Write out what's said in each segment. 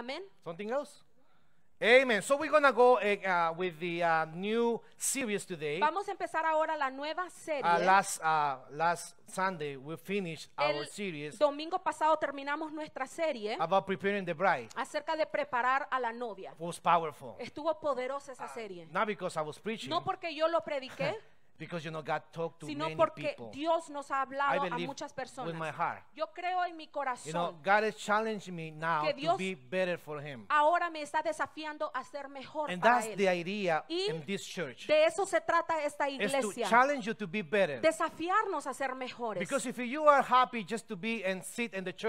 Amen. Something else? Amen. So we're gonna go eh, uh, with the uh, new series today. Vamos a empezar ahora la nueva uh, serie. Uh, last, Sunday we finished our series. Domingo pasado terminamos nuestra serie. About preparing the bride. Acerca de preparar a la novia. was powerful. Estuvo poderosa esa serie. Not because I was preaching. No porque yo lo prediqué. you know God talked to sino porque Dios nos ha hablado a muchas personas. Yo creo en mi corazón me que Dios ahora me está desafiando a ser mejor para that's él. Y in this church. de eso se trata esta iglesia, desafiarnos a ser mejores.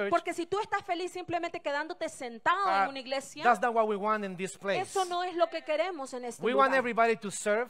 Porque si tú estás feliz simplemente quedándote sentado en ah, una iglesia, that's not what we want in this place. eso no es lo que queremos en este lugar.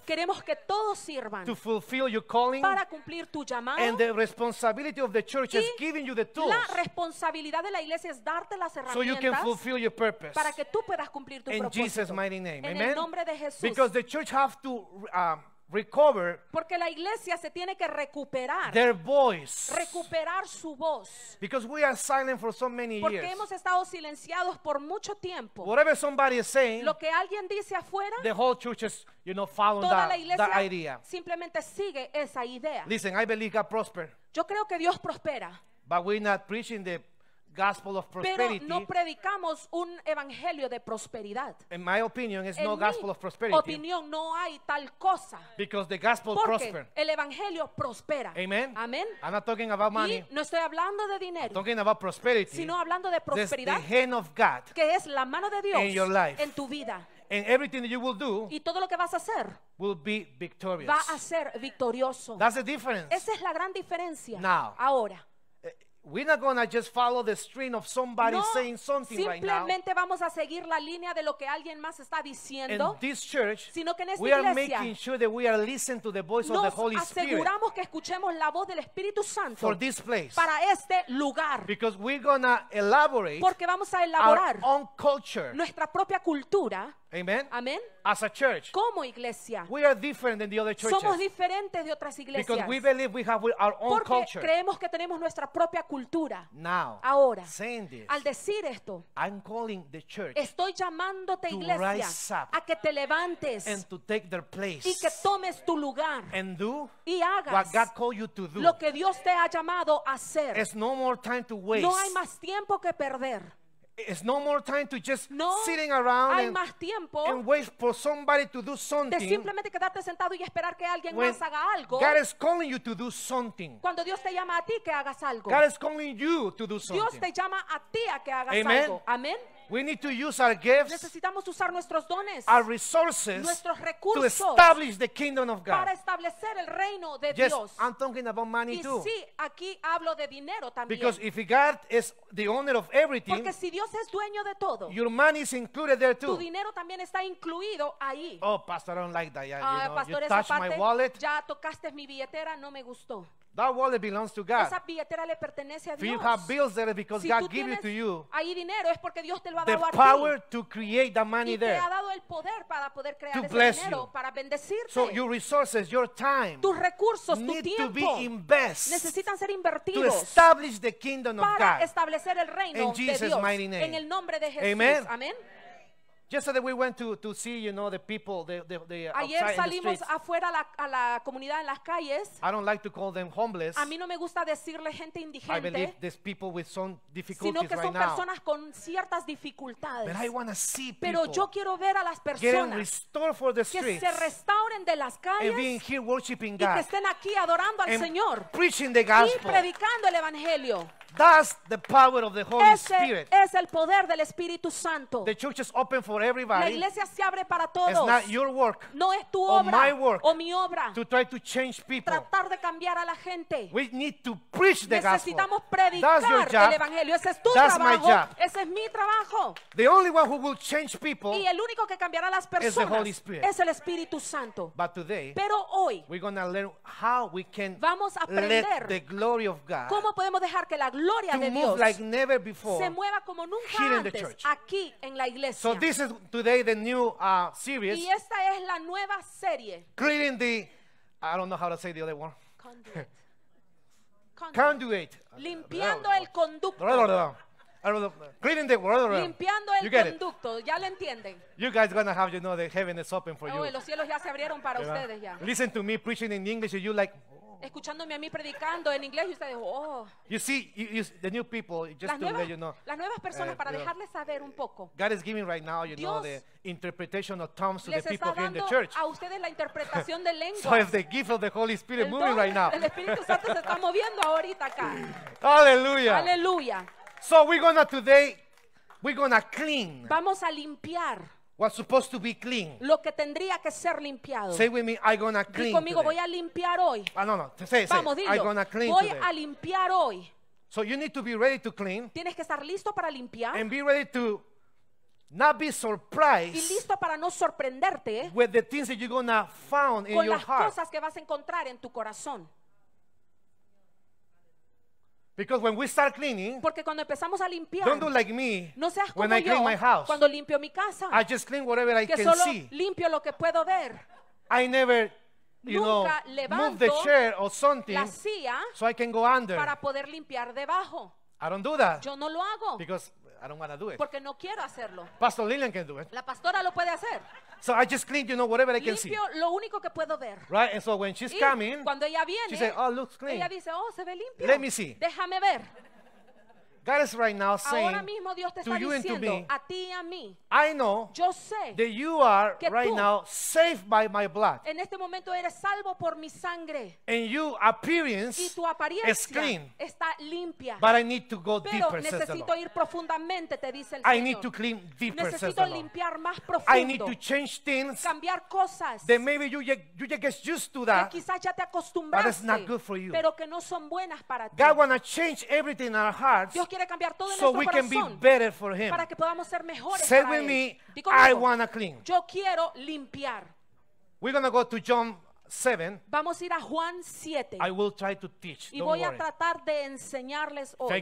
Queremos que todos sirvan, fulfill your calling. para cumplir tu llamado. And the responsibility of the church is giving you the tools. La responsabilidad de la iglesia es darte las herramientas so you can fulfill your purpose. para que tú puedas cumplir tu In propósito. Jesus mighty name. En Amen? el nombre de Jesús. Because the church have to um, recover porque la iglesia se tiene que recuperar their voice recuperar su voz because we are silent for so many porque years. hemos estado silenciados por mucho tiempo Whatever somebody is saying, lo que alguien dice afuera the whole church is you know following toda that, la iglesia that idea. simplemente sigue esa idea listen I believe God prosper yo creo que Dios prospera but we're not preaching the gospel of prosperity. Pero no predicamos un evangelio de prosperidad. In my opinion, it's en no mi gospel of prosperity. opinión, no hay tal cosa. Because the gospel Porque el evangelio prospera. Amen. Amen. I'm not talking about money. Y no estoy hablando de dinero. I'm talking about prosperity. Sino hablando de prosperidad. That's the hand of God. Que es la mano de Dios in your life. en tu vida. And everything that you will do y todo lo que vas a hacer will be victorious. va a ser victorioso. That's the difference. Esa es la gran diferencia Now, ahora. We're not gonna just follow the string of somebody no, saying something right now. Simplemente vamos a seguir la línea de lo que alguien más está diciendo. In this church, sino que en esta we are making sure that we are listening to the voice of the Holy Spirit. aseguramos que escuchemos la voz del Espíritu Santo. For this place, para este lugar. Because we're gonna elaborate. Porque vamos a elaborar our own culture, nuestra propia cultura Amen. como iglesia, somos diferentes de otras iglesias. porque creemos que tenemos nuestra propia cultura. ahora, al decir esto, estoy llamándote iglesia a que te levantes place y que tomes tu lugar y hagas lo que Dios te ha llamado a hacer. no, no hay más tiempo que perder. It's no more time to just no sitting around hay and, más tiempo and wait for somebody to do something. De simplemente quedarte sentado y esperar que alguien When más haga algo. God is calling you to do something. Cuando Dios te llama a ti que hagas algo. God is calling you to do something. Dios te llama a ti a que hagas Amen. algo. Amén. We need to use our gifts, Necesitamos usar nuestros dones, our resources, nuestros recursos, to establish the kingdom of God. para establecer el reino de yes, Dios. I'm talking about money y too. sí, aquí hablo de dinero también. Because if God is the owner of everything, Porque si Dios es dueño de todo, your money is included there too. tu dinero también está incluido ahí. Oh, pastor, I don't like that. Yeah, uh, you ah, know, pastor, you esa parte, my wallet. ya tocaste mi billetera, no me gustó. That belongs Esa billetera le pertenece a Dios. If si tú it Ahí dinero es porque Dios te lo ha dado Te ha dado el poder para poder crear ese dinero, para bendecirte. So your resources, your time, tus recursos, tu tiempo, to be necesitan ser invertidos kingdom para establecer el reino de Dios. En el nombre de Jesús. Amén. Yesterday we went to, to see, you know, the people, the, the, the Ayer salimos the afuera a la, a la, comunidad en las calles. I don't like to call them homeless. A mí no me gusta decirle gente indigente. I believe there's people with some difficulties sino que right son now. personas con ciertas dificultades. But I see people Pero yo quiero ver a las personas for the que se restauren de las calles and here worshiping God y que estén aquí adorando al and Señor preaching the gospel. y predicando el evangelio. That's the power of the Holy Ese Spirit. es el poder del Espíritu Santo. The church is open for everybody. La iglesia se abre para todos. It's not your work no es tu obra my work o mi obra to try to change people. tratar de cambiar a la gente. We need to preach the Necesitamos gospel. predicar That's your job. el evangelio. Ese es tu That's trabajo. My job. Ese es mi trabajo. The only one who will change people y el único que cambiará a las personas es el Espíritu Santo. But today, Pero hoy we're learn how we can vamos a aprender let the glory of God cómo podemos dejar que la gloria gloria de Dios like never before, se mueva como nunca antes aquí en la iglesia. So this is today the new, uh, series, y esta es la nueva serie. Cleaning the, I don't know how to say the other one. Conduit. Conduit. Limpiando el conducto. Cleaning the world Limpiando el conducto, ya lo entienden. You guys gonna have, you know, the heaven is open for you. los cielos ya se abrieron para ustedes ya. Listen to me preaching in English, you like, escuchándome a mí predicando en inglés y ustedes, oh. You see, you, the new people, just las, to nuevas, let you know, las nuevas personas, uh, para dejarles saber un poco. God is giving right now, you Dios know, the interpretation of tongues to the people here in the church. a ustedes la interpretación de lenguas. so it's the gift of the Holy Spirit moving right now. El Espíritu Santo se está moviendo ahorita acá. Aleluya. Aleluya. So we're gonna today, we're gonna clean. Vamos a limpiar was supposed to be clean. Lo que tendría que ser limpiado. Say with me, I'm gonna clean. Dí conmigo, today. voy a limpiar hoy. Ah, no, no. Say, Vamos, say, dilo. I'm gonna clean voy today. a limpiar hoy. So you need to be ready to clean. Tienes que estar listo para limpiar. And be ready to not be surprised y listo para no sorprenderte with the things that you're gonna found in your heart. con las cosas que vas a encontrar en tu corazón. Because when we start cleaning, Porque cuando empezamos a limpiar, don't do like me. No seas como when I yo clean my house. cuando limpio mi casa. I just clean whatever I que can solo see. limpio lo que puedo ver. I never you Nunca know, levanto move the chair or something la silla so I can go under. para poder limpiar debajo. I don't do that. Yo no lo hago. Because I don't want to Porque no quiero hacerlo. Pastor Lillian can do it. La pastora lo puede hacer. So I just clean, you know, whatever I can see. Limpio lo único que puedo ver. Right? And so when she's coming, cuando ella viene, she says, "Oh, looks clean." ella dice, oh, se ve limpio. Let me see. Déjame ver. God is right now saying Ahora mismo Dios te está diciendo me, a ti y a mí. I know yo sé that you are right now saved by my blood. En este momento eres salvo por mi sangre. And your appearance y tu apariencia is clean. está limpia. But I need to go Pero deeper, necesito ir profundamente, te dice el Señor. I Need to clean deeper, necesito limpiar más profundo. I need to change things. Cambiar cosas. That maybe you, you get used to that. Que quizás ya te acostumbraste. Pero que no son buenas para ti. God wanna change everything in our hearts. Dios quiere cambiar todo so nuestro corazón para que podamos ser mejores Say para with me, clean. Yo quiero limpiar. go to John 7. Vamos a ir a Juan 7. I will try to teach. Y voy a tratar de enseñarles hoy.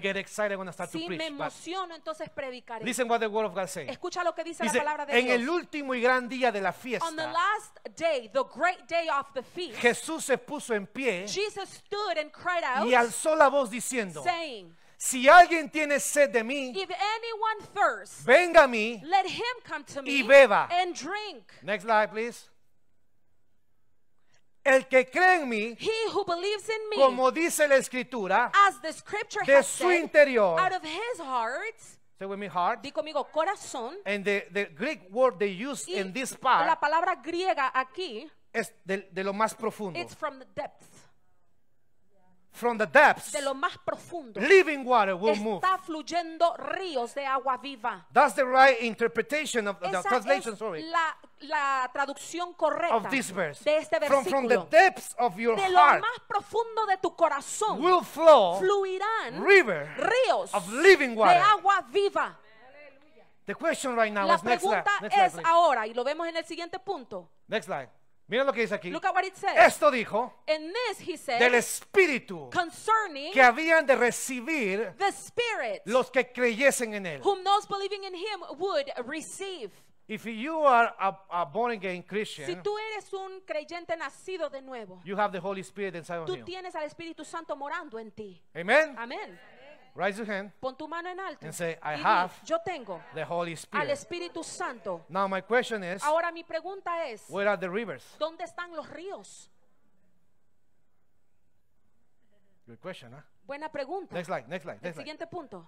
me emociono, entonces predicaré. Listen what the word of God says. Escucha lo que dice, la palabra de en Dios. En el último y gran día de la fiesta, Jesús se puso en pie y alzó la voz diciendo, si alguien tiene sed de mí, venga a mí y beba. Next slide, please. El que cree en mí, como dice la escritura, de su interior, out of conmigo, corazón. And the, Greek word they use in this part, la palabra griega aquí, es de, lo más profundo. From the depths, de lo más profundo living water will está move. fluyendo ríos de agua viva. That's the right interpretation of Esa the translation, sorry. La, la traducción correcta of this verse. de este versículo. From, from the depths of your de lo heart, más profundo de tu corazón will flow fluirán river ríos of living water. de agua viva. The question right now la is pregunta next slide, next es ahora, y lo vemos en el siguiente punto. Next slide. Mira lo que dice aquí. Esto dijo del Espíritu que habían de recibir los que creyesen en Él. si tú eres un creyente nacido de nuevo, tú tienes al Espíritu Santo morando en ti. Amén. Raise your hand Pon tu mano en alto. and say, I y have yo tengo the Holy Spirit. al Espíritu Santo. Now, my question is, Ahora mi pregunta es, where are the rivers? ¿dónde están los ríos? Good question, huh? Buena pregunta. Next slide, next slide, El next slide. siguiente punto.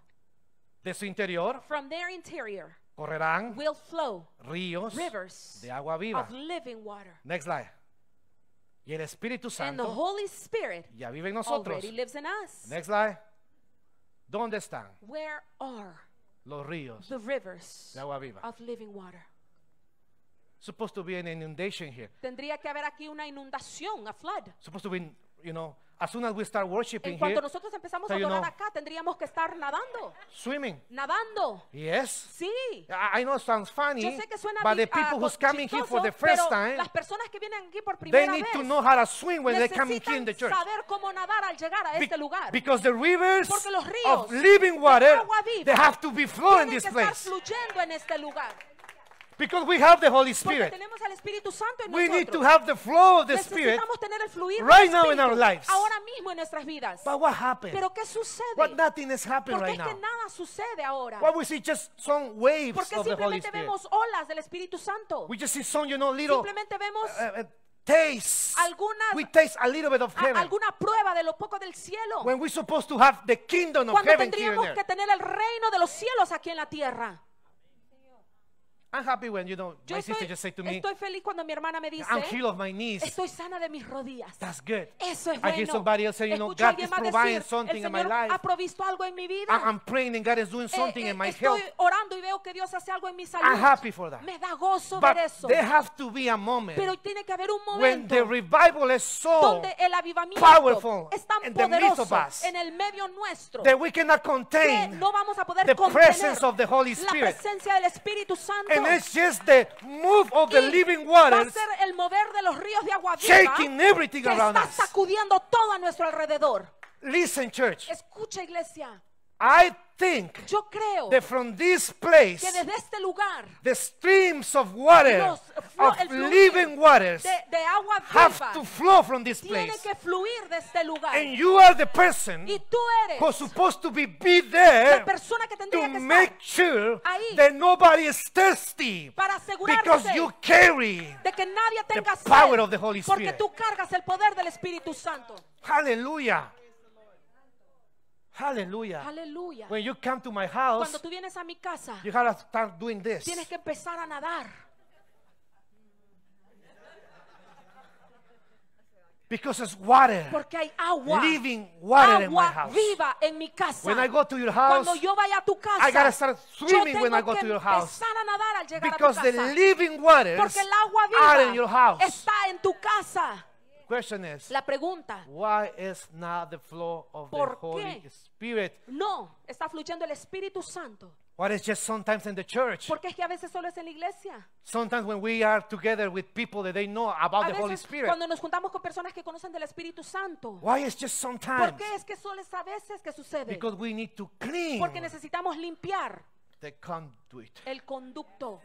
De su interior From their interior correrán will flow ríos rivers de agua viva. of living water. Next slide. Y el Espíritu Santo And the Holy Spirit ya vive en nosotros. already lives in us. Next slide. ¿Dónde están Where are los ríos the rivers de agua viva? of living water? Supposed to be an inundation here. Tendría que haber aquí una inundación, a flood. Supposed to be you know, as soon as we start worshiping here. en cuanto here, nosotros empezamos so a adorar know, acá, tendríamos que estar nadando. Swimming. Nadando. Yes. Sí. I, I know it sounds funny, Yo sé que suena but the ah, people uh, who's coming chistoso, here for the first time, las personas que vienen aquí por primera vez. they need vez, to know how to swim when they come here in the church. saber cómo nadar al llegar a Be este lugar. Because the rivers of living water, agua viva, they have to be flowing in this place. Fluyendo en este lugar. Because we have the Holy Porque Spirit. tenemos al Espíritu Santo en We need to have the flow of the Spirit Necesitamos tener el fluir right now in our lives. ahora mismo en nuestras vidas. But what happened? Pero ¿qué sucede? What nothing has happened Porque right es que now. nada sucede ahora. What we see just some waves Porque of the Holy simplemente Spirit. vemos olas del Espíritu Santo. We just see some, you know, little Simplemente vemos uh, uh, taste. Algunas- we taste a little bit of a- heaven. alguna prueba de lo poco del cielo. When we supposed to have the kingdom of Cuando heaven here tendríamos there. que tener el reino de los cielos aquí en la tierra. I'm happy when you know Yo my estoy, sister just say to me. Estoy feliz cuando mi hermana me dice. I'm healed of my knees. Estoy sana de mis rodillas. That's good. Eso es bueno. I hear somebody else say, you know, God is providing decir, something in my life. El señor Ha provisto algo en mi vida. I'm praying and God is doing eh, something eh, eh, in my estoy health. Estoy orando y veo que Dios hace algo en mi salud. I'm happy for that. Me da gozo But ver eso. There have to be a moment. Pero tiene que haber un momento. When the revival is so donde el avivamiento powerful es in the midst of us, en el medio nuestro. That we cannot contain. no vamos a poder the contener presence of the Holy Spirit. La presencia del Espíritu Santo. And it's just the move of the living waters, va a ser el mover de los ríos de agua viva shaking everything around us. está sacudiendo todo a nuestro alrededor. Listen, church. Escucha, iglesia. I think Yo creo that from this place, que desde este lugar the streams of water, los, of living waters, de, de agua viva, have to flow from this place. Tiene que fluir de este lugar. And you are the person y tú eres who's supposed to be, be there la que to que make sure ahí, that nobody is thirsty para because you carry de que nadie the power of the Holy Spirit. tú el poder del Santo. Hallelujah. Hallelujah. Hallelujah. When you come to my house, Cuando tú vienes a mi casa, you gotta start doing this. tienes que empezar a nadar. Because it's water. Porque hay agua. Living water agua in my house. viva en mi casa. When I go to your house, Cuando yo vaya a tu casa, I gotta start swimming when I go to your house. empezar a nadar al llegar Because a tu casa. the living waters Porque el agua viva está en tu casa question is, la pregunta, why is not the flow of ¿por the Holy qué Spirit? no está fluyendo el Espíritu Santo? What is just sometimes in the church? Porque es que a veces solo es en la iglesia. Sometimes when we are together with people that they know about a the Holy Spirit. cuando nos juntamos con personas que conocen del Espíritu Santo. Why is just sometimes? ¿Por qué es que solo es a veces que sucede? Because we need to clean Porque necesitamos limpiar the conduit. el conducto.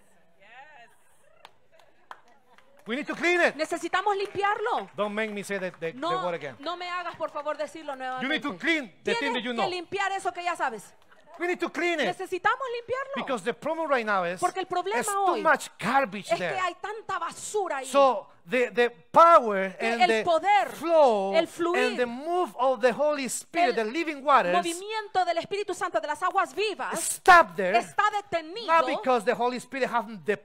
We need to clean it. Necesitamos limpiarlo. Don't make me say that, that, no, the word again. no me hagas por favor decirlo nuevamente. You need to clean the thing that you know. que limpiar eso que ya sabes. We need to clean it. Necesitamos limpiarlo. Because the problem right now is Porque el problema hoy too much garbage es there. que hay tanta basura ahí. So, power el poder, el fluir, the Holy Spirit, el living movimiento del Espíritu Santo de las aguas vivas está detenido.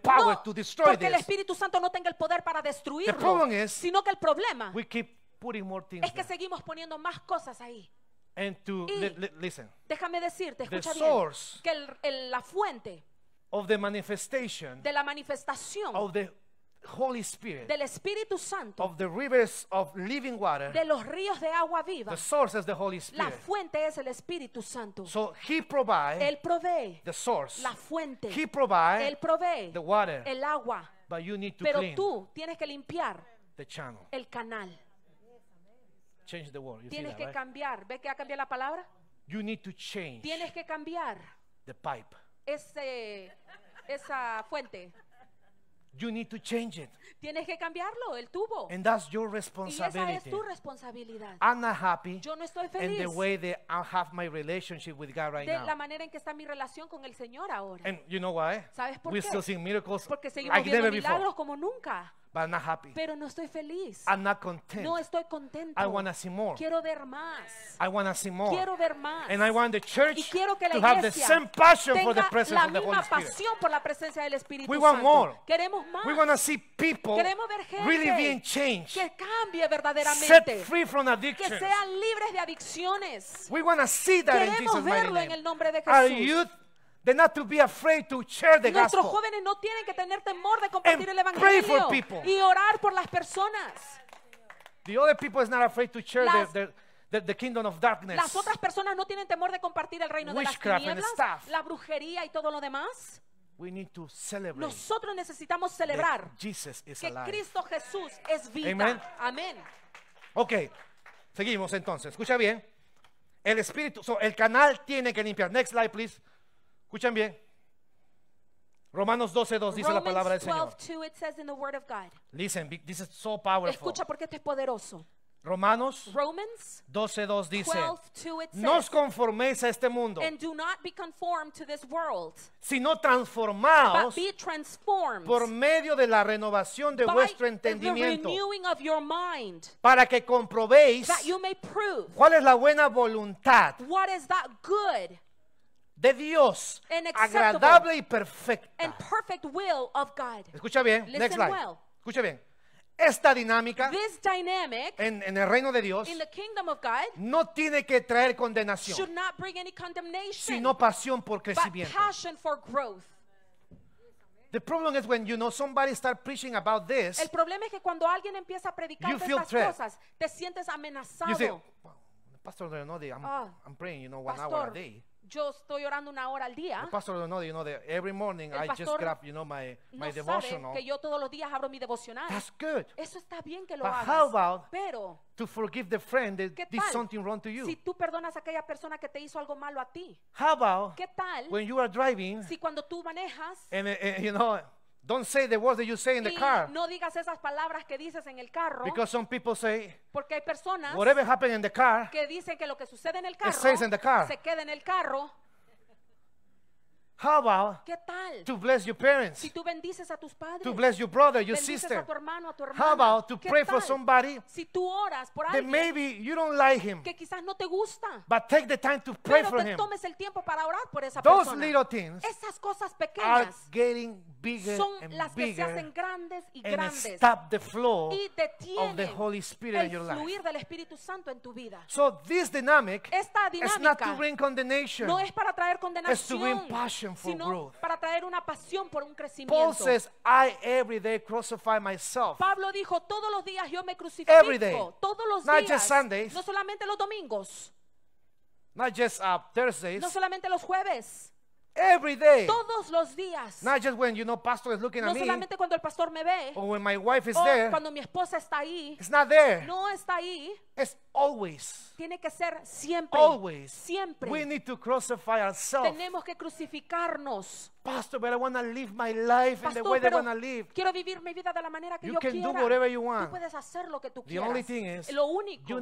no, porque el Espíritu Santo no tenga el poder para destruirlo, sino que el problema es que seguimos poniendo más cosas ahí. y, déjame decirte, escucha bien, que la fuente of the manifestation de la manifestación Holy Spirit, del Espíritu Santo, of the rivers of living water, de los ríos de agua viva, the source is the Holy Spirit. La fuente es el Espíritu Santo. So he provide, él provee, the source, la fuente, he provide, él provee, the water, el agua. But you need to Pero clean tú tienes que limpiar the channel. el canal. Change the word. You tienes that, que right? cambiar. ¿Ves que ha cambiado la palabra? You need to change. Tienes que cambiar. The pipe. Ese, esa fuente. You need to change it. Tienes que cambiarlo, el tubo. And that's your responsibility. Y esa es tu responsabilidad. I'm not happy. Yo no estoy feliz. In the way that I have my relationship with God right de now. la manera en que está mi relación con el Señor ahora. And you know why? ¿Sabes por We're qué? Still seeing miracles Porque seguimos like viendo milagros before. como nunca. But I'm not happy. Pero no estoy feliz. I'm not content. No estoy contento. I want to see more. Quiero ver más. I want to see more. Quiero ver más. And I want the church y quiero que la to have the same passion for the presence la of the misma Holy Spirit. pasión por la presencia del Espíritu We Santo. want more. Queremos más. We want to see people Queremos ver gente really being changed. Que cambie verdaderamente. Set free from addiction. Que sean libres de adicciones. We want to see that Queremos in Jesus verlo name. en el nombre de Jesús. Our youth Nuestros jóvenes no tienen que tener temor de compartir el evangelio y orar por las personas. Las- kingdom of darkness. Las otras personas no tienen temor de compartir el reino de las tinieblas, la brujería y todo lo demás. Nosotros necesitamos celebrar que Cristo Jesús es vida. Amén. Ok, seguimos entonces. Escucha bien. El espíritu, el canal tiene que limpiar. Next slide, please. Escuchen bien. Romanos 12, 2 dice la palabra del Señor. so Escucha porque es poderoso. Romanos 12:2 dice, no os conforméis a este mundo, sino transformaos por medio de la renovación de vuestro entendimiento, para que comprobéis cuál es la buena voluntad, de Dios, agradable y perfecta. Escucha bien, Listen next slide. Well. Escucha bien. Esta dinámica This dynamic, en, en, el reino de Dios in the of God, no tiene que traer condenación, not bring any sino pasión por crecimiento. The problem is when you know somebody start preaching about this. El problema es que cuando alguien empieza a predicar de estas threat. cosas, te sientes amenazado. You say, well, pastor, you know, I'm, oh, I'm praying, you know, one pastor, hour a day yo estoy orando una hora al día. El pastor no, you know, that every morning I just grab, you know, my, my no devotional. Sabe que yo todos los días abro mi devocional. That's good. Eso está bien que lo But hagas. How about Pero to forgive the friend that did something wrong to you? Si tú perdonas a aquella persona que te hizo algo malo a ti. How about ¿Qué tal? When you are driving, si cuando tú manejas, and, eh, eh, you know, Don't say the words that you say in the car. No digas esas palabras que dices en el carro. Because some people say, porque hay personas whatever happened in the car, que dicen que lo que sucede en el carro, it in the car. se queda en el carro. How about ¿Qué tal? to bless your parents? Si tú bendices a tus padres. To bless your brother, your sister. A tu hermano, a tu How about to pray tal? for somebody? Si tú oras por that maybe you don't like him. Que quizás no te gusta. But take the time to pray pero for him. tomes el tiempo para orar por esa Those persona. Little things Esas cosas pequeñas are getting bigger son and las que se hacen grandes y and grandes. Stop the flow y of the Holy Spirit in your life. fluir del Espíritu Santo en tu vida. So this dynamic Esta dinámica is not to bring condemnation. No es para traer condenación. It's to bring passion. sino para traer una pasión por un crecimiento. Paul I every crucify myself. Pablo dijo, todos los días yo me crucifico. Every day. Todos los días. No solamente los domingos. Not just, uh, Thursdays. No solamente los jueves. Every day. Todos los días. Not just when you know pastor is looking no at me. No solamente cuando el pastor me ve. Or when my wife is o there. cuando mi esposa está ahí. It's not there. No está ahí. It's always. Tiene que ser siempre. Always. Siempre. We need to crucify ourselves. Tenemos que crucificarnos. Pastor, but I Quiero vivir mi vida de la manera que you yo can do puedes hacer lo que tú quieras. lo único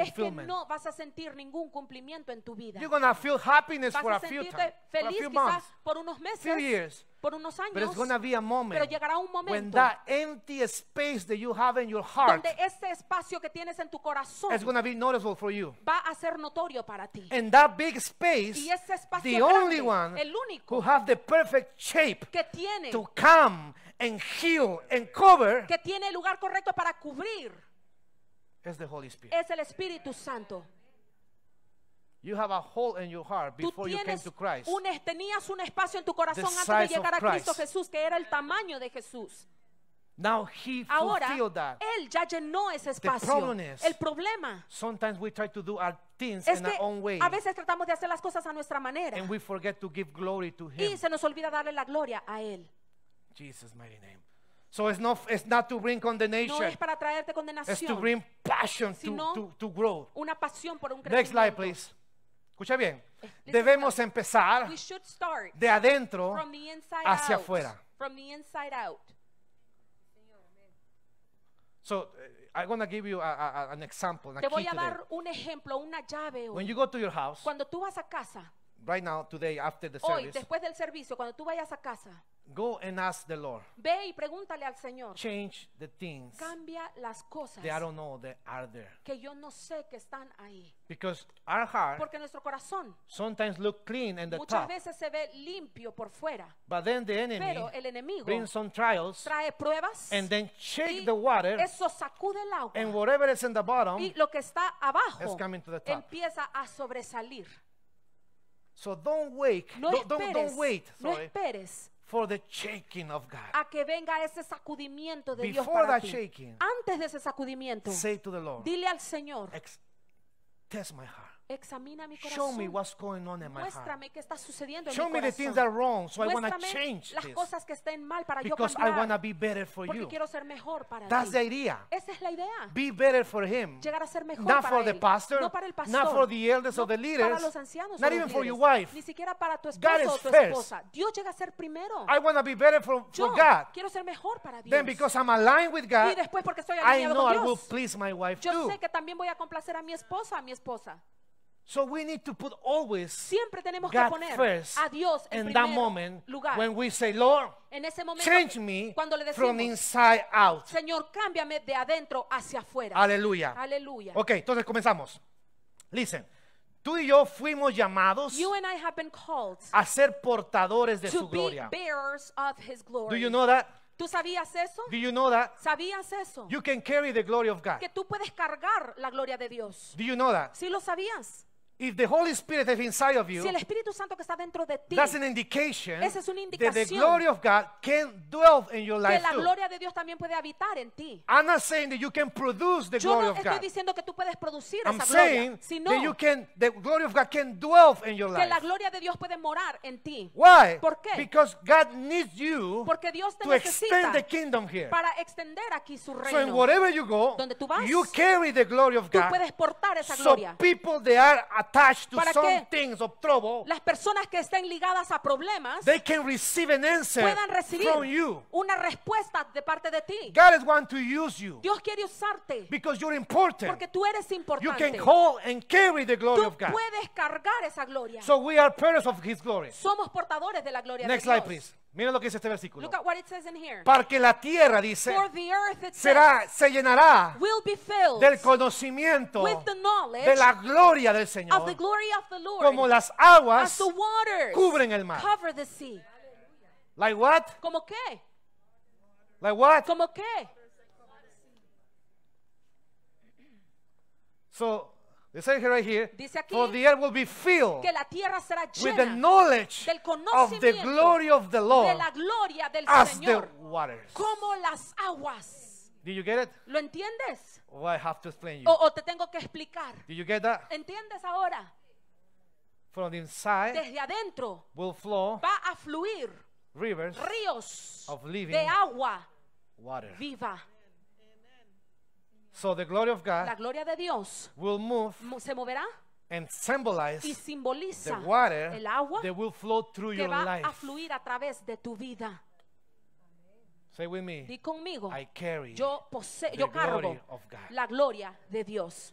es que no vas a sentir ningún cumplimiento en tu vida. You're gonna feel happiness vas for a few feliz for a por unos meses, por unos años. But it's gonna be a moment pero llegará un momento when that empty space that you have in your heart donde ese espacio que tienes en tu corazón is gonna be noticeable for you. va a ser notorio para ti. And that big space, y ese espacio the grande, only one el único who have the perfect shape que tiene to come and heal and cover que tiene el lugar correcto para cubrir Holy es el Espíritu Santo. You have a hole in your heart before you came to Christ. Un, tenías un espacio en tu corazón The antes de llegar a Cristo Jesús que era el tamaño de Jesús. Now he Ahora that. él ya llenó ese espacio. Is, el problema sometimes we try to do our things es in que our own way, a veces tratamos de hacer las cosas a nuestra manera and we forget to give glory to him. y se nos olvida darle la gloria a él. Jesus mighty name. So it's not, it's not to bring condemnation. No es para traerte condenación. It's to bring passion to, to, to grow. Una pasión por un crecimiento. Next slide, please. Escucha bien. Debemos empezar de adentro hacia afuera. So, eh, I'm going to give you an example. Te voy a dar un ejemplo, una llave. cuando tú vas a casa, right now, today, after the hoy, service, después del servicio, cuando tú vayas a casa, Go and ask the Lord. Ve y pregúntale al Señor. Change the things. Cambia las cosas. That I don't know that are there. Que yo no sé que están ahí. Because our heart Porque nuestro corazón sometimes look clean and the muchas top, veces se ve limpio por fuera. But then the enemy pero el enemigo brings some trials, trae pruebas and then shake the water, eso sacude el agua and whatever is in the bottom, y lo que está abajo is coming to the top. empieza a sobresalir. So don't wait. No, don't, esperes, don't, don't wait, sorry, no esperes a que venga ese sacudimiento de Dios para ti. Antes de ese sacudimiento, dile al Señor, heart. Examina mi corazón. Show me what's going on in my Muéstrame qué está sucediendo en Show mi corazón. me the things that are wrong, so Muéstrame I change las this. cosas que estén mal para Because yo cambiar. I be better for porque you. quiero ser mejor para That's ti. the idea. Esa es la idea. Be better for him. Llegar a ser mejor not para for él. the pastor, no para el pastor, not for the elders no or the leaders, para los ancianos, not o even los for your wife. Ni siquiera para tu esposo o tu first. esposa. Dios llega a ser primero. I want to be better for, yo for God. Quiero ser mejor para Dios. Then because I'm aligned with God, y después porque estoy alineado I know con Dios. I will please my wife yo too. sé que también voy a complacer a mi esposa a mi esposa. So we need to put always Siempre tenemos God que poner first a Dios en in that moment lugar. when we say, Lord, en ese momento, change me cuando le decimos, from inside out. Señor, cámbiame de adentro hacia afuera. Aleluya. Aleluya. Ok, entonces comenzamos. Listen. Tú y yo fuimos llamados You and I have been called a ser portadores de su gloria. Do you know that? ¿Tú sabías eso? Do you know that? ¿Sabías eso? You can carry the glory of God. Que tú puedes cargar la gloria de Dios. Do you know that? Sí lo sabías. If the Holy Spirit is inside of you, si el Espíritu Santo que está dentro de ti, that's an indication esa es una indicación that the glory of God can dwell in your life que la too. gloria de Dios también puede habitar en ti. I'm not saying that you can produce the Yo glory no of God. estoy diciendo que tú puedes producir I'm esa gloria, saying that you can, the glory of God can dwell in your life. que la gloria de Dios puede morar en ti. Why? ¿Por qué? Because God needs you Porque Dios te to extend the kingdom here. para extender aquí su reino. So in wherever you go, Donde tú vas, you carry the glory of God. Tú puedes portar esa gloria. So people they are attached to para some things of trouble, las personas que estén ligadas a problemas they can receive an answer puedan recibir from you. una respuesta de parte de ti. God is going to use you Dios quiere usarte because you're important. porque tú eres importante. You can call and carry the glory tú of God. puedes cargar esa gloria. So we are parents of His glory. Somos portadores de la gloria Next de Dios. Slide, please. Mira lo que dice este versículo. Porque Para que la tierra, dice, será, se llenará del conocimiento de la gloria del Señor, como las aguas cubren el mar. Cover como Like what? Como qué? Like what? Como qué? So, right here, Dice aquí For the que la tierra será with the llena knowledge del conocimiento de la gloria del Señor como las aguas. you get it? ¿Lo entiendes? O, te tengo que explicar. Do you get that? ¿Entiendes ahora? From inside Desde adentro will flow va a fluir rivers ríos of living de agua viva. So the glory of God la gloria de Dios will move se moverá and symbolize y simboliza the water el agua that will flow through que your va life. a fluir a través de tu vida. Say with me, Di conmigo, I carry yo, posee, yo cargo la gloria de Dios.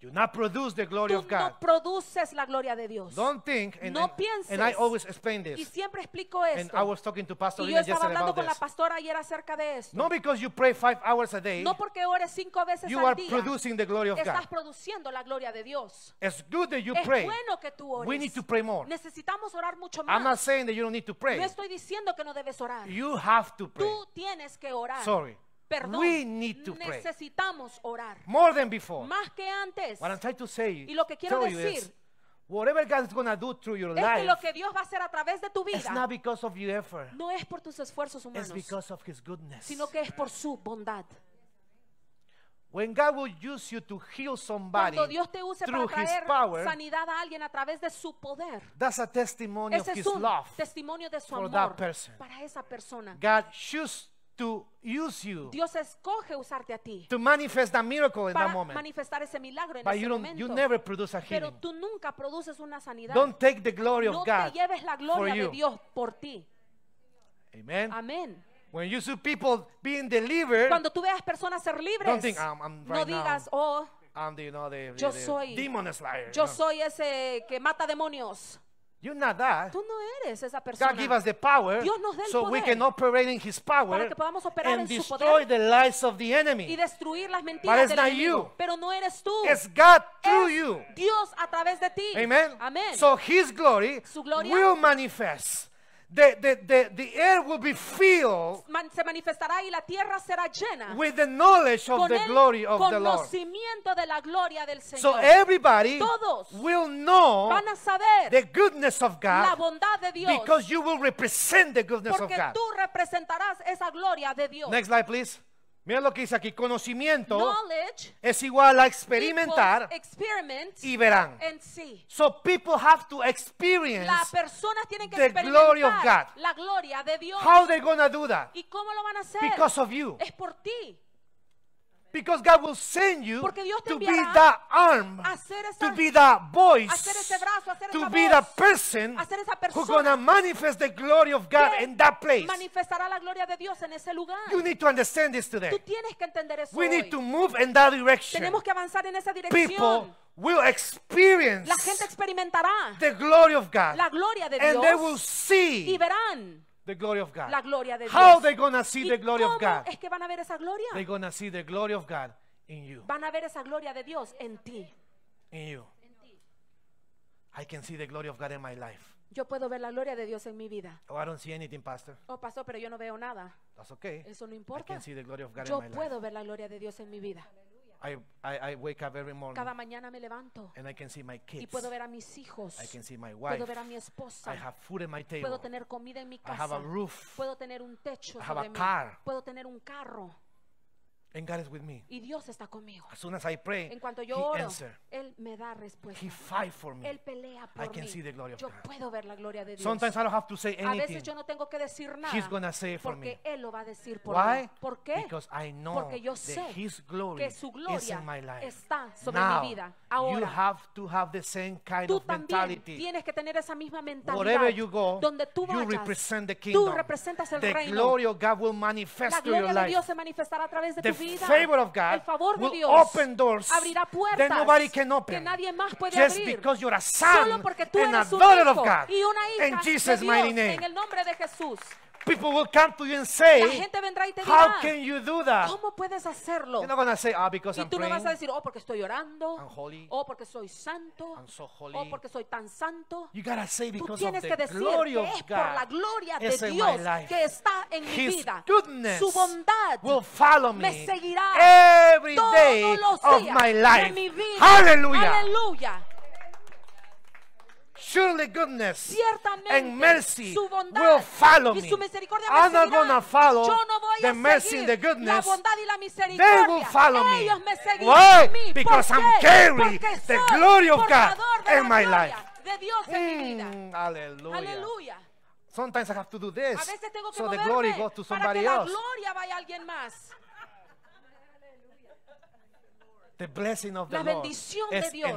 You not produce the glory Tú of God. no produces la gloria de Dios. Don't think, and, no pienses. And I always explain this. Y siempre explico esto. And I was talking to Pastor y yo estaba hablando con this. la pastora ayer acerca de esto. No, because you pray five hours a day, no porque ores cinco veces you al are día. Producing the glory of estás God. produciendo la gloria de Dios. It's good that you es pray. bueno que tú ores. We need to pray more. Necesitamos orar mucho más. I'm not saying that you don't need to pray. No estoy diciendo que no debes orar. You have to pray. Tú tienes que orar. Sorry perdón. We need to pray. Necesitamos orar. More than before. Más que antes. What I'm trying to say, y lo que quiero decir is, Whatever God is gonna do through your life, es que lo que Dios va a hacer a través de tu vida not because of your effort, no es por tus esfuerzos humanos, it's because of his goodness. sino que es por su bondad. When God will use you to heal somebody Cuando Dios te use para traer power, sanidad a alguien a través de su poder, that's a testimony ese of es his un love testimonio de su amor para esa persona. God chooses to use you Dios escoge usarte a ti to manifest that miracle in that moment. Para manifestar ese milagro en But ese you, momento. you never produce a Pero tú nunca produces una sanidad. Don't take the glory of God. no te lleves la gloria de Dios por ti. Amen. Amen. When you see people being delivered, Cuando tú veas personas ser don't libres, think I'm, I'm no digas, now. oh, I'm the, you know, the, Yo the- the soy- demon slayer. yo know. soy ese que mata demonios. You're not that. Tú no eres esa persona. God give us the power Dios nos da el so poder we can operate in his power para que podamos operar and en su destroy poder the lies of the enemy. y destruir las mentiras But it's del not enemigo. You. Pero no eres tú. It's God through es you. Dios a través de ti. Amen. Amen. So his glory Su gloria will manifest the, the, the, the air will be filled with the knowledge of the glory of the Lord. de la gloria del So everybody Todos will know van a saber the goodness of la God bondad de Dios because you will represent the goodness of God. tú representarás esa gloria de Dios. Next slide, please. Mira lo que dice aquí, conocimiento es igual a experimentar y verán. So people have to experience Las personas tienen que experimentar la gloria de Dios. How gonna do ¿Y cómo lo van a hacer? you. Es por ti. Because God will send you Dios te to be the arm, esa, to be that voice, ese brazo, to be voz, the person who's going to manifest the glory of God in that place. la de Dios en ese lugar. You need to understand this today. Tú que eso We hoy. need to move in that direction. que en esa People will experience la gente the glory of God. La Dios. And they will see y verán the glory of God. La gloria de Dios. How they gonna see the glory of God? Es que van a ver esa gloria. They gonna see the glory of God in you. Van a ver esa gloria de Dios en ti. In you. En ti. I can see the glory of God in my life. Yo puedo ver la gloria de Dios en mi vida. Oh, I don't see anything, pastor. Oh, pasó, pero yo no veo nada. That's okay. Eso no importa. I can see the glory of God yo in my puedo ver la gloria de Dios en mi vida. I, I, I wake up every morning Cada mañana me levanto and I can see my kids. y puedo ver a mis hijos. I can see my wife. Puedo ver a mi esposa. I have food in my table. Puedo tener comida en mi casa. I have a roof. Puedo tener un techo. I have a mí. car. Puedo tener un carro. And God is with me. Y Dios está conmigo. As soon as I pray, en cuanto yo oro, él me da respuesta. He fight for me. Él pelea por I can mí. See the glory of yo God. puedo ver la gloria de Dios. Sometimes I don't have to say anything. A veces yo no tengo que decir nada. He's gonna say it for porque me. él lo va a decir por Why? mí. ¿Por qué? Because I know porque yo sé that his glory que su gloria is in my life. está sobre Now, mi vida. Ahora, you have to have the same kind tú of también tienes que tener esa misma mentalidad. Wherever you go, donde tú vayas, you represent the kingdom. tú representas el the reino. Glory of God will manifest la gloria your de Dios se manifestará a través de tu favor el favor de Dios open doors abrirá puertas que nadie más puede abrir. Solo porque tú eres hijo y una hija en el nombre de Jesús la gente vendrá y te dirá, ¿Cómo puedes hacerlo? Ah, y tú no vas a decir, oh, porque estoy orando, oh porque soy santo, oh porque soy tan santo. tú tienes que decir que es por la gloria de Dios que está en mi vida. Su bondad me, seguirá todos los días of de mi vida. Aleluya. Surely goodness mercy bondad will follow Y su misericordia me I'm follow no the mercy the goodness. La y la They will follow me. Ellos me Because I'm carrying the glory of God in my life. De Dios en mi mm, vida. Aleluya. Sometimes to do this. A veces tengo que so para que la gloria vaya a alguien más. The blessing of la bendición de Dios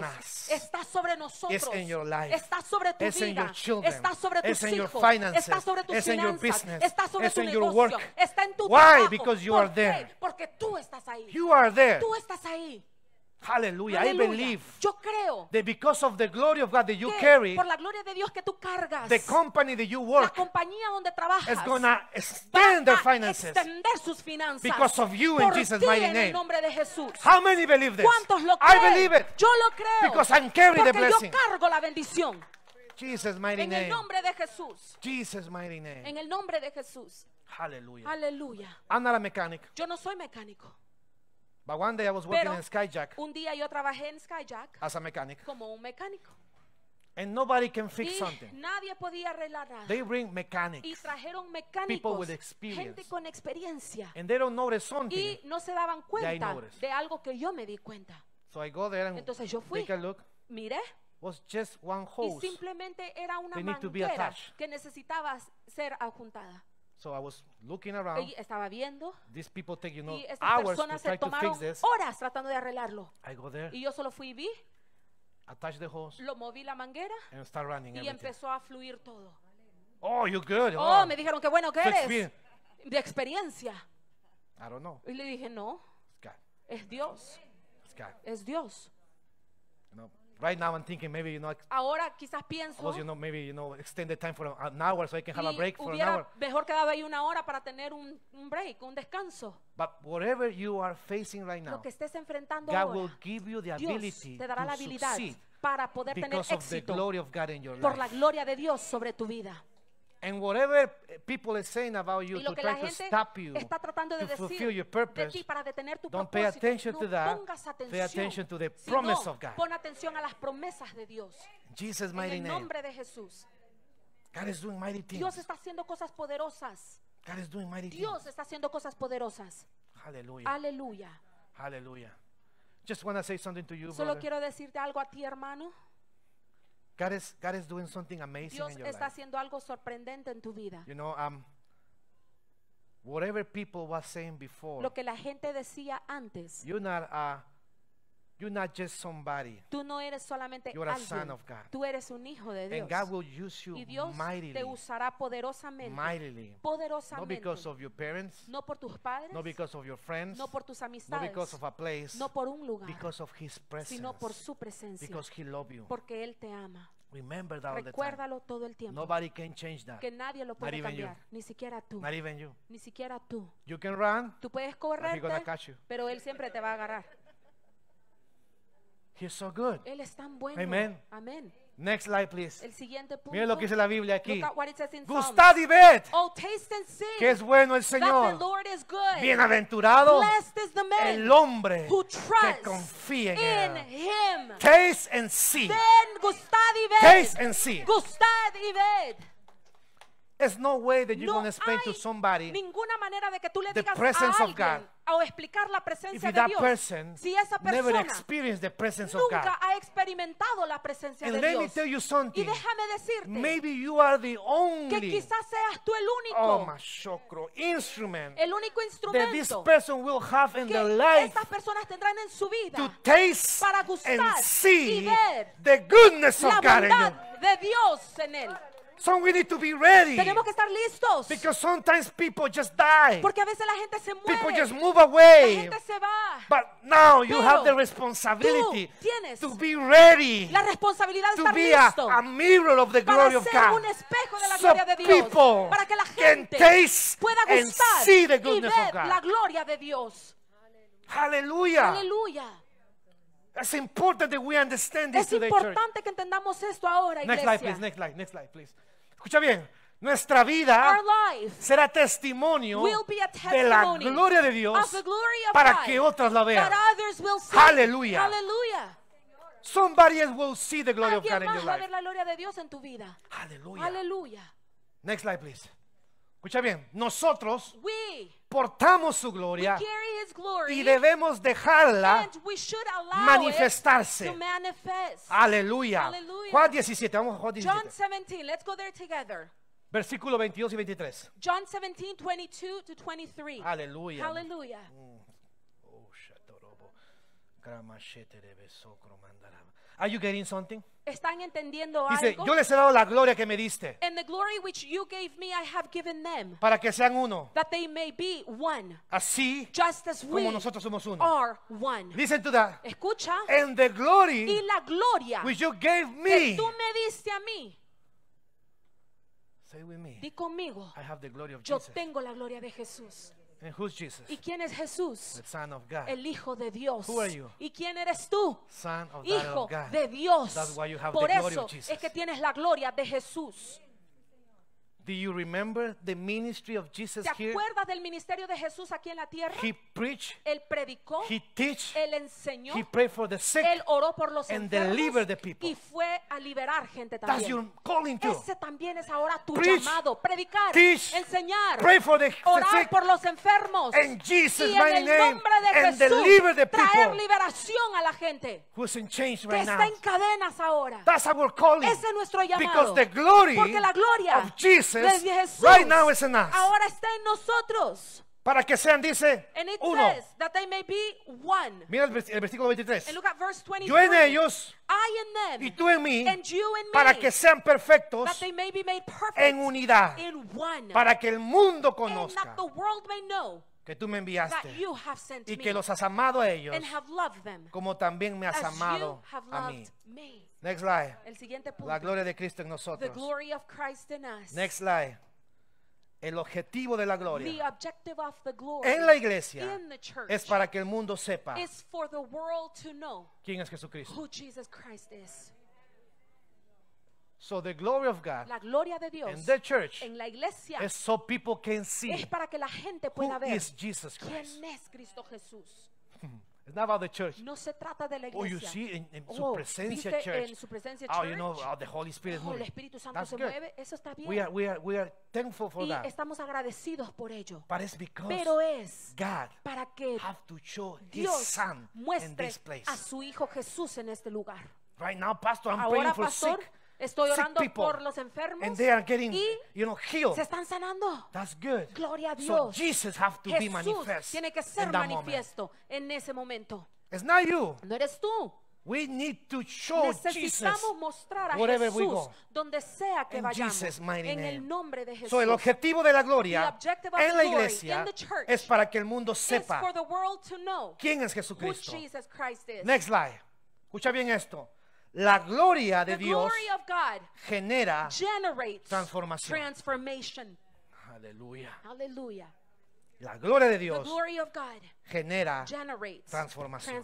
está sobre nosotros, está sobre tu vida, está sobre tus hijos, está sobre tus finanzas, está sobre tu negocio, está en tu trabajo. Because you ¿Por are There. Porque tú estás ahí. You are there. Tú estás ahí. Aleluya. I believe Yo creo that because of the glory of God that you carry, por la gloria de Dios que tú cargas, the company that you work, la compañía donde trabajas, is gonna extend their finances extender sus finanzas because of you in Jesus' mighty name. Por ti En el nombre de Jesús. How many believe this? ¿Cuántos lo creen? I believe it. Yo lo creo. Because I'm carrying the blessing. Porque Yo cargo la bendición. Jesus mighty name. en el nombre de Jesús. Jesus mighty name. En el nombre de Jesús. Hallelujah. Aleluya. Ana la mechanic. Yo no soy mecánico. But one day I was working Pero in Skyjack un día yo trabajé en Skyjack as a mechanic, como un mecánico. and nobody can fix y something. nadie podía arreglar nada. They bring mechanics. y trajeron mecánicos. people with experience. gente con experiencia. and they don't notice something. Y no se daban cuenta de algo que yo me di cuenta. So I go there and Entonces yo fui. take a look. Miré Was just one hose. y simplemente era una manguera que necesitaba ser adjuntada. So I was looking around. Y estaba viendo. These people take, you know, y estas hours personas to se try tomaron to horas tratando de arreglarlo. I go there. Y yo solo fui y vi. Attach the hose. Lo moví la manguera. And start running y everything. empezó a fluir todo. Oh, you're good. Oh, oh me dijeron que bueno que eres. De experiencia. I don't know. Y le dije, no. Es Dios. Es Dios. You know, Right now I'm thinking maybe you know Ahora quizás pienso. Was, you know, maybe you know extend the time for an hour so I can have a break for an hour. Mejor quedaba ahí una hora para tener un, un break, un descanso. But whatever you are facing right now, lo que estés enfrentando God ahora, will give you the ability Dios te dará la habilidad para poder tener éxito por la gloria de Dios sobre tu vida. And whatever people are saying about you to try to stop you, está tratando de to fulfill decir your purpose, de ti para detener tu don't pay attention no to that. pongas atención, Pay attention to the promise of God. pon atención a las promesas de Dios. Jesus en mighty el name. nombre de Jesús. God is doing mighty things. Dios está haciendo cosas poderosas. God is doing mighty Dios things. está haciendo cosas poderosas. Aleluya. Aleluya. Aleluya. Just want to say something to you, Solo brother. quiero decirte algo a ti, hermano. God is, God is doing something amazing Dios in your está life. haciendo algo sorprendente en tu vida. You know, um, whatever people was saying before, Lo que la gente decía antes, you're not, uh, you're not just somebody. tú no eres solamente You're a son of God. tú eres un hijo de Dios. And God will use you y Dios mightily, te usará poderosamente, mightily. not because of your parents, no por tus padres, not because of your friends, no por tus amistades. not because of a place, no por un lugar, because of His presence, sino por su presencia, because He loves you. porque Él te ama. Remember that all Recuérdalo todo el tiempo. Nobody can change that. Que nadie lo puede cambiar, ni siquiera tú. you. Ni siquiera tú. You can run, Tú puedes correr, pero él siempre te va a agarrar. so good. Él es tan bueno. Amen. Amén. Next slide, please. El siguiente punto. Miren lo que dice la Biblia aquí. Gustad y ved oh, que es bueno el Señor. Bienaventurado el hombre que confía en Él. Taste and see. Taste and see. Gustad y ved. There's no way that you're no going to explain to somebody ninguna manera de que tú le the presence of God o explicar la presencia de Dios. Person si esa persona never experienced the presence nunca of God. ha experimentado la presencia And de let Dios. Me tell you something. Y déjame decirte Maybe you are the only, que quizás seas tú el oh, único oh, machocro, instrument el único instrumento that this person will have in que their life estas personas tendrán en su vida to taste para gustar and see y ver the goodness of la God bondad de Dios en él. So we need to be ready. Tenemos que estar listos. Because sometimes people just die. Porque a veces la gente se muere. People just move away. La gente se va. But now Pero you have the responsibility to be ready. La responsabilidad de to estar be listo. A, a mirror of the glory of God. Para un espejo de la so gloria de Dios. People para que la gente can pueda gustar and the goodness y ver of God. la gloria de Dios. Aleluya. Aleluya. It's important that we understand this es importante today, que entendamos esto ahora, iglesia. Next slide, please. Next slide, next slide, please. Escucha bien, nuestra vida será testimonio de la gloria de Dios para que otras la vean. Aleluya. Somebody else will see the glory of God la gloria de Dios en tu vida. Aleluya. Next slide, please. Escucha bien. Nosotros portamos su gloria y debemos dejarla manifestarse. Manifest. Aleluya. Juan 17, vamos a Juan 17. John 17, let's go there together. Versículo 22 y 23. John 17, 22 to 23. Aleluya. Aleluya. Mm, Are you getting something? ¿Están entendiendo algo? Dice, yo les he dado la gloria que me diste. And the glory which you gave me, I have given them. Para que sean uno. That they may be one. Así just as como we nosotros somos uno. Are one. Listen to that. Escucha. And the glory y la gloria which you gave me. que tú me diste a mí. Say with me. Di conmigo. I have the glory of yo Jesus. tengo la gloria de Jesús. ¿Y quién es Jesús? El Hijo de Dios. ¿Y quién eres tú? Hijo de Dios. Por eso es que tienes la gloria de Jesús. ¿Te acuerdas del ministerio de Jesús aquí en la tierra? él predicó, él enseñó, él oró por los enfermos y fue a liberar gente también. Ese también es ahora tu llamado, predicar, enseñar, orar por los enfermos y en el nombre de Jesús traer liberación a la gente que está en cadenas ahora. Ese es nuestro llamado, porque la gloria de Jesús ahora está en nosotros. Para que sean, dice, uno. Mira el, versículo 23. Yo en ellos y tú en mí, para que sean perfectos en unidad, para que el mundo conozca que tú me enviaste y que los has amado a ellos como también me has amado a mí. Next slide. El siguiente punto. La gloria de Cristo en nosotros. The glory of Christ in us. Next slide. El objetivo de la gloria the objective of the glory en la iglesia in the church es para que el mundo sepa is for the world to know quién es Jesucristo. Who Jesus Christ is. So the glory of God la gloria de Dios in the church en la iglesia is so people can see es para que la gente pueda ver quién es Cristo Jesús. It's not about the church. No se trata de la iglesia. Oh, you see in, in oh, su presencia ¿viste church. En su presencia church. Oh, you know, oh, the Holy Spirit oh, El Espíritu Santo That's se good. mueve. Eso está bien. We are, we are, we are thankful for y that. estamos agradecidos por ello. But it's because Pero es God para que have to show Dios his son muestre in this place. a su Hijo Jesús en este lugar. Right now, Pastor, I'm Ahora, praying for Pastor, sick. Estoy orando por los enfermos y se están sanando. That's good. Gloria a Dios. So Jesus Jesús tiene que ser manifiesto en ese momento. No eres tú. We need to show Necesitamos mostrar a wherever Jesús we donde sea que vayamos en el nombre de Jesús. So, el objetivo de la gloria en la iglesia es para que el mundo sepa quién es Jesucristo. Next slide. Escucha bien esto. La gloria de Dios genera transformación. Aleluya. Aleluya. La gloria de Dios genera transformación.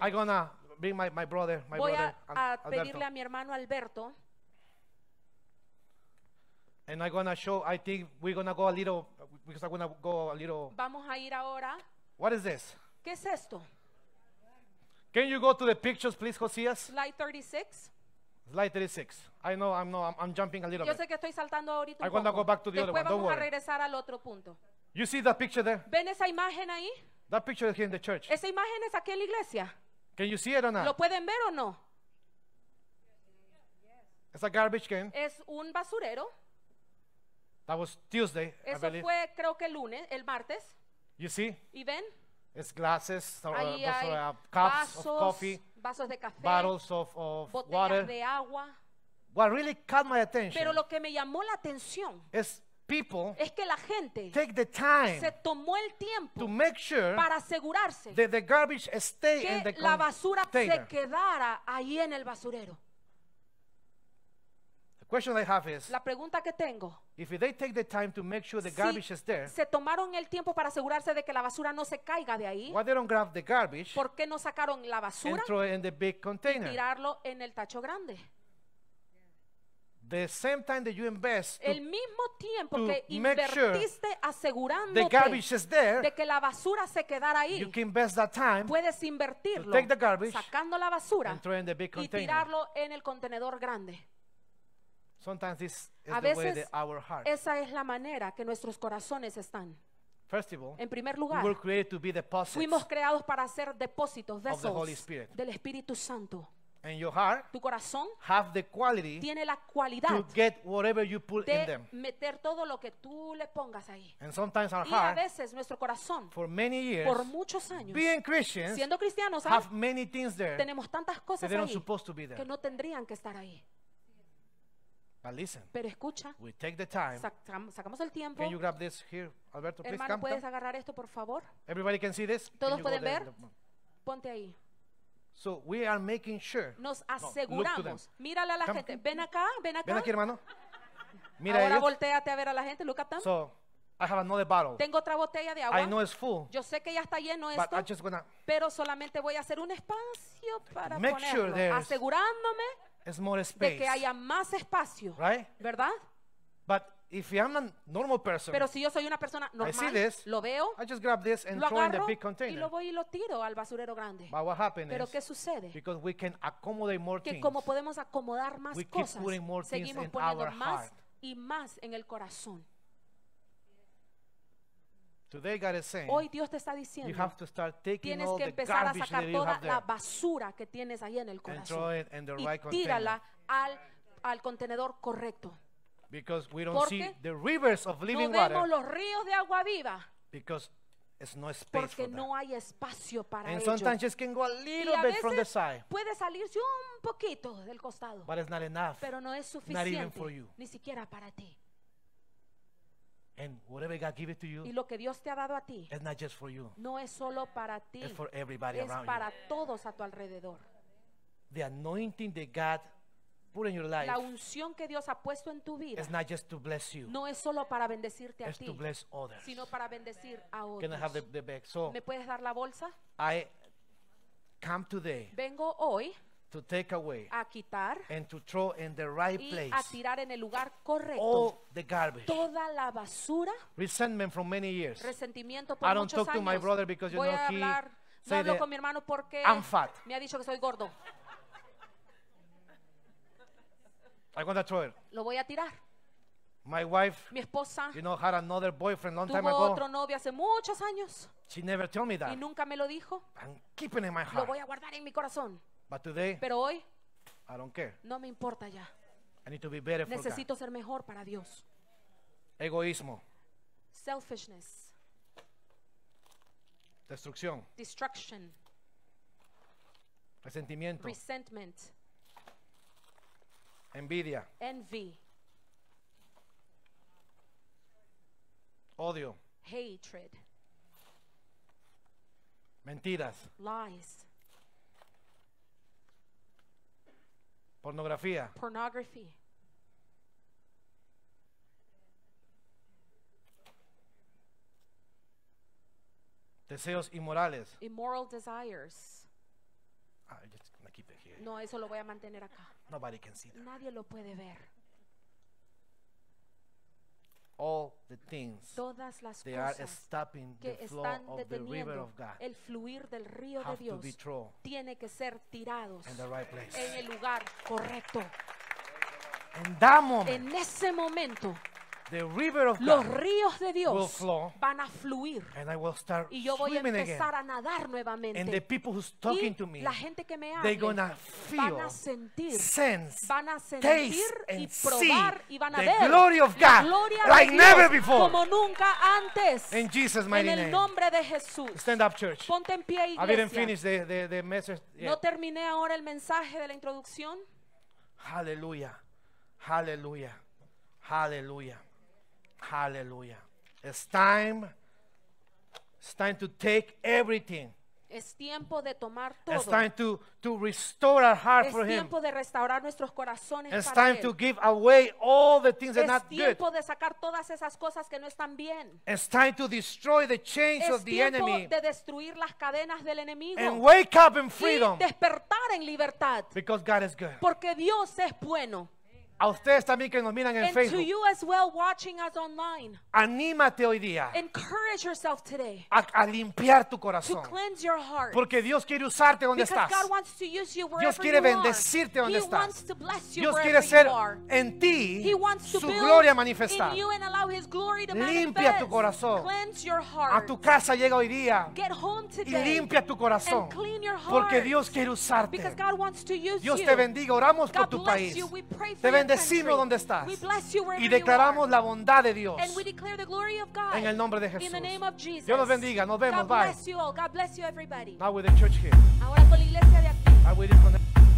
I'm gonna bring my, my brother, my Voy brother, a, a pedirle a mi hermano Alberto. And I'm gonna show. I think we're gonna go a little because I'm gonna go a little. Vamos a ir ahora. What is this? ¿Qué es esto? Can you go to the pictures, please, Josias? Slide 36. Slide 36. I know I'm, no, I'm, I'm jumping a little Yo sé que estoy saltando ahorita. un to go back to the other Después one. Don't vamos a worry. regresar al otro punto. You see that picture there? ¿Ven esa imagen ahí? That picture is here in the church. Esa imagen es aquí en la iglesia. Can you see it or not? ¿Lo pueden ver o no? It's a garbage can. Es un basurero. That was Tuesday, I Eso believe. fue creo que el lunes, el martes. You see? ¿Y ven? It's glasses or, Ahí uh, hay or, uh, cups vasos, of coffee, vasos de café, bottles of, of botellas water. de agua. What really caught my attention Pero lo que me llamó la atención is people es que la gente take the time se tomó el tiempo to make sure para asegurarse that the garbage stay que in the la basura container. se quedara ahí en el basurero la pregunta que tengo, si se tomaron el tiempo para asegurarse de que la basura no se caiga de ahí, ¿por qué no sacaron la basura y tirarlo en el tacho grande? el mismo tiempo que invertiste asegurándote de que la basura se quedara ahí, puedes invertirlo sacando la basura y tirarlo en el contenedor grande a veces esa es la manera que nuestros corazones están. En primer lugar, fuimos creados para ser depósitos, de del Espíritu Santo. and Tu corazón tiene la cualidad de meter todo lo que tú le pongas ahí. Y a veces nuestro corazón, por muchos años, siendo cristianos, ah, tenemos tantas cosas ahí que no tendrían que estar ahí. But listen, Pero escucha, we take the time. Sacam- sacamos el tiempo. Can you grab this here, Alberto? Hermano, come, ¿puedes come. agarrar esto, por favor? Everybody can see this. ¿Todos you go pueden there? ver? Ponte ahí. So we are making sure. Nos aseguramos. Mírala a la Come- gente. Ven acá, ven acá. Ven aquí, hermano. Mira Ahora ellos. volteate a ver a la gente. Look at them. So I have another bottle. Tengo otra botella de agua. I know agua. it's full, Yo sé que ya está lleno esto, gonna pero solamente voy a hacer un espacio para Make sure ponerlo. there's- Asegurándome It's more space, de que haya más espacio, right? ¿verdad? But if I'm a normal person, Pero si yo soy una persona I see normal, this, lo veo, I just grab this and lo throw in the big container. y lo voy y lo tiro al basurero grande. But what happens Pero ¿qué sucede? because we can accommodate more Que things, como podemos acomodar más we keep cosas, putting more things seguimos in poniendo our más y más en el corazón. Hoy Dios te está diciendo, tienes que empezar a sacar toda la basura que tienes ahí en el corazón y tírala al, al contenedor correcto. Because we don't Porque see the rivers of living no vemos los ríos de agua viva. Because no Porque no hay espacio para And ello. y a veces from Puede salirse un poquito del costado. Pero no es suficiente. Ni siquiera para ti y lo que Dios te ha dado a ti no es solo para ti, es para todos a tu alrededor. anointing La unción que Dios ha puesto en tu vida no es solo para bendecirte a ti, sino para bendecir a otros. ¿Me puedes dar la bolsa? today Vengo hoy to take away a quitar and to throw in the right y place a tirar en el lugar correcto all the garbage. toda la basura resentment from many years resentimiento por I don't muchos talk años. to my brother because you Voy know a hablar, he no hablo con mi hermano porque I'm fat. me ha dicho que soy gordo I'm gonna throw it. lo voy a tirar My wife, mi esposa, you know, had another boyfriend long tuvo time ago. otro novio hace muchos años. She never told me that. Y nunca me lo dijo. I'm keeping in my heart. Lo voy a guardar en mi corazón. But today, Pero hoy I don't care. no me importa ya. I need to be better for Necesito ser mejor para Dios. Egoísmo, Selfishness, destrucción, destruction, resentimiento, resentment, envidia, envy, odio, hatred, mentiras, lies, Pornografía. Deseos inmorales. Immoral desires. Ah, no, eso lo voy a mantener acá. Nadie lo puede ver all the things todas las cosas que están deteniendo el fluir del río de Dios tiene que ser tirados en el lugar correcto. En ese momento los ríos de Dios van a fluir. y yo voy a empezar a nadar nuevamente. y la gente que me habla van a sentir, van a sentir y probar y van a ver la gloria de Dios como nunca antes. en el nombre de Jesús. Stand up, church. Ponte en pie, iglesia. I No terminé ahora el mensaje de la introducción. Aleluya, aleluya, aleluya. Hallelujah. It's time. It's time to take everything. Es tiempo de tomar todo. It's time to, to restore our heart es for him. de restaurar nuestros corazones It's para time él. to give away all the things that are not good. de sacar todas esas cosas que no están bien. It's time to destroy the chains es of the enemy. de destruir las cadenas del enemigo. And wake up in freedom. Y despertar en libertad. Because God is good. Porque Dios es bueno. A ustedes también que nos miran en Facebook. Anímate hoy día. A, limpiar tu corazón. Porque Dios quiere usarte donde estás. Dios quiere bendecirte donde estás. Dios quiere ser en ti su gloria manifestada. Limpia tu corazón. A tu casa llega hoy día. Y limpia tu corazón. Porque Dios quiere usarte. Dios te bendiga. Oramos por tu país. Te bendecimos donde estás. Y declaramos la bondad de Dios. En el nombre de Jesús. Dios los bendiga. Nos vemos. Bye. Ahora con la iglesia de aquí.